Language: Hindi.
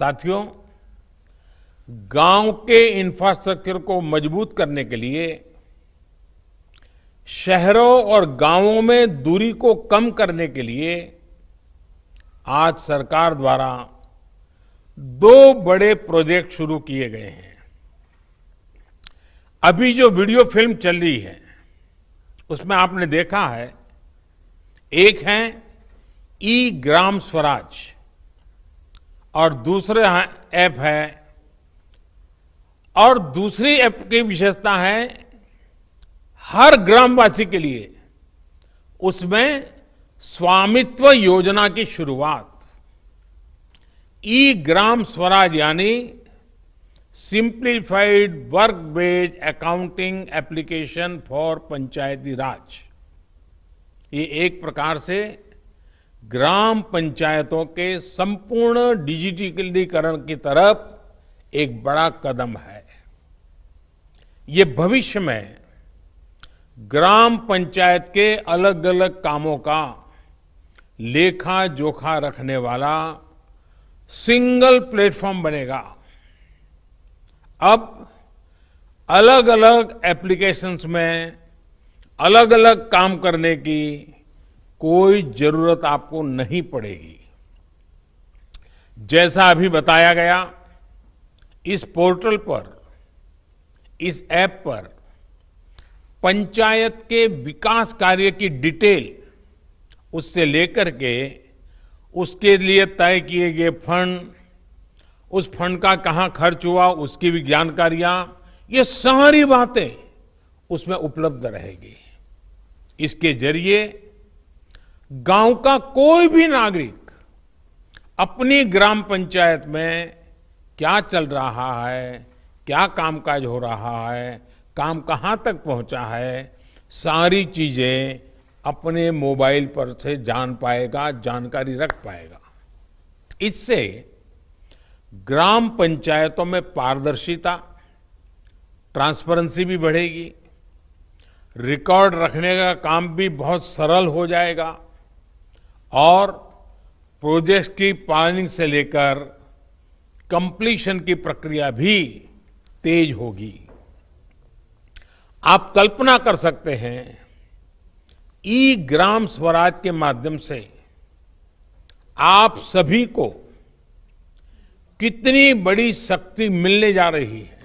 साथियों गांव के इंफ्रास्ट्रक्चर को मजबूत करने के लिए शहरों और गांवों में दूरी को कम करने के लिए आज सरकार द्वारा दो बड़े प्रोजेक्ट शुरू किए गए हैं अभी जो वीडियो फिल्म चल रही है उसमें आपने देखा है एक है ई ग्राम स्वराज और दूसरे ऐप है और दूसरी ऐप की विशेषता है हर ग्रामवासी के लिए उसमें स्वामित्व योजना की शुरुआत ई ग्राम स्वराज यानी simplified work based accounting application for Panchayati Raj ये एक प्रकार से ग्राम पंचायतों के संपूर्ण डिजिटलीकरण की तरफ एक बड़ा कदम है ये भविष्य में ग्राम पंचायत के अलग अलग कामों का लेखा जोखा रखने वाला सिंगल प्लेटफॉर्म बनेगा अब अलग अलग एप्लीकेशंस में अलग अलग काम करने की कोई जरूरत आपको नहीं पड़ेगी जैसा अभी बताया गया इस पोर्टल पर इस ऐप पर पंचायत के विकास कार्य की डिटेल उससे लेकर के उसके लिए तय किए गए फंड उस फंड का कहां खर्च हुआ उसकी भी जानकारियां ये सारी बातें उसमें उपलब्ध रहेगी इसके जरिए गांव का कोई भी नागरिक अपनी ग्राम पंचायत में क्या चल रहा है क्या कामकाज हो रहा है काम कहां तक पहुंचा है सारी चीजें अपने मोबाइल पर से जान पाएगा जानकारी रख पाएगा इससे ग्राम पंचायतों में पारदर्शिता ट्रांसपेरेंसी भी बढ़ेगी रिकॉर्ड रखने का काम भी बहुत सरल हो जाएगा और प्रोजेक्ट की प्लानिंग से लेकर कंप्लीशन की प्रक्रिया भी तेज होगी आप कल्पना कर सकते हैं ई ग्राम स्वराज के माध्यम से आप सभी को कितनी बड़ी शक्ति मिलने जा रही है